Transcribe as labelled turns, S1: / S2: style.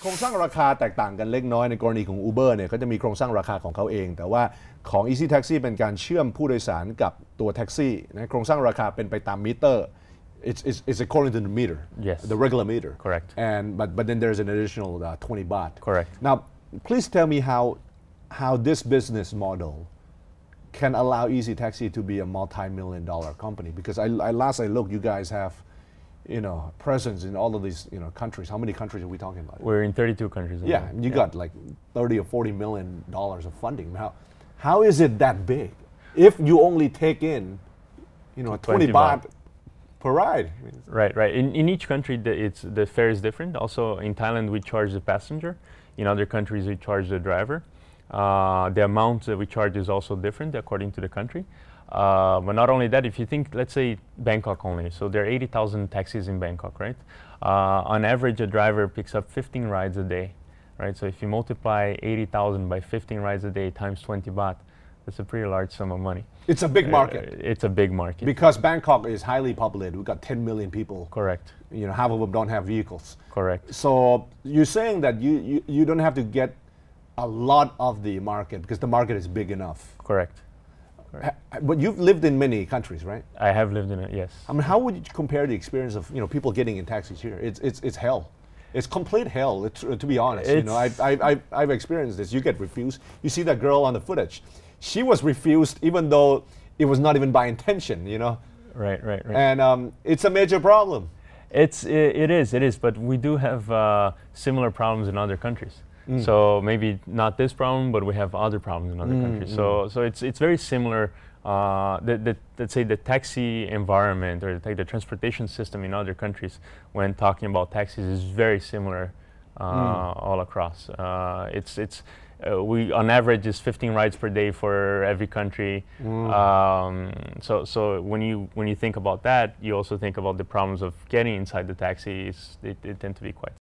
S1: โครงสร้างราคาแตกต่างกันเล็กน้อยในกรณีของ Uber เนี่ยเขาจะมีโครงสร้างราคาของเขาเอง แต่ว่าของ Easy Taxi เป็นการเชื่อมผู้โดยสารกับตัวแท็กซี่นะโครงสร้างราคาเป็นไปตามมิเตอร์ it's, it's, it's according to the meter, yes. the regular meter. Correct. And but but then there's an additional uh, 20 baht. Correct. Now, please tell me how how this business model can allow Easy Taxi to be a multi-million dollar company because I, I last I looked, you guys have you know, presence in all of these, you know, countries. How many countries are we talking about?
S2: We're in 32 countries. Yeah, you yeah. got like
S1: 30 or 40 million dollars of funding. How how is it that big? If you only take in, you know, 20, 20 baht, per ride.
S2: right, right. In, in each country, the, it's the fare is different. Also, in Thailand, we charge the passenger. In other countries, we charge the driver. Uh, the amount that we charge is also different according to the country. Uh, but not only that, if you think, let's say Bangkok only, so there are 80,000 taxis in Bangkok, right? Uh, on average, a driver picks up 15 rides a day, right? So if you multiply 80,000 by 15 rides a day times 20 baht, that's a pretty large sum of money. It's a big uh, market. Uh, it's a big market.
S1: Because Bangkok is highly populated. We've got 10 million people. Correct. You know, half of them don't have vehicles. Correct. So you're saying that you, you, you don't have to get a lot of the market because the market is big enough. Correct. Right? But you've lived in many countries, right?
S2: I have lived in it, yes.
S1: I mean, how would you compare the experience of you know people getting in taxis here? It's it's it's hell. It's complete hell, it's, uh, to be honest. It's you know, I've, I've, I've experienced this. You get refused. You see that girl on the footage. She was refused even though it was not even
S2: by intention, you know? Right, right, right. And um, it's a major problem. It's, it, it is, it is. But we do have uh, similar problems in other countries. Mm. So maybe not this problem, but we have other problems in other mm, countries. Mm. So so it's it's very similar. Uh, the, the, let's say the taxi environment or the, the transportation system in other countries, when talking about taxis, is very similar uh, mm. all across. Uh, it's it's uh, we on average is 15 rides per day for every country. Mm. Um, so so when you when you think about that, you also think about the problems of getting inside the taxis. They, they tend to be quite.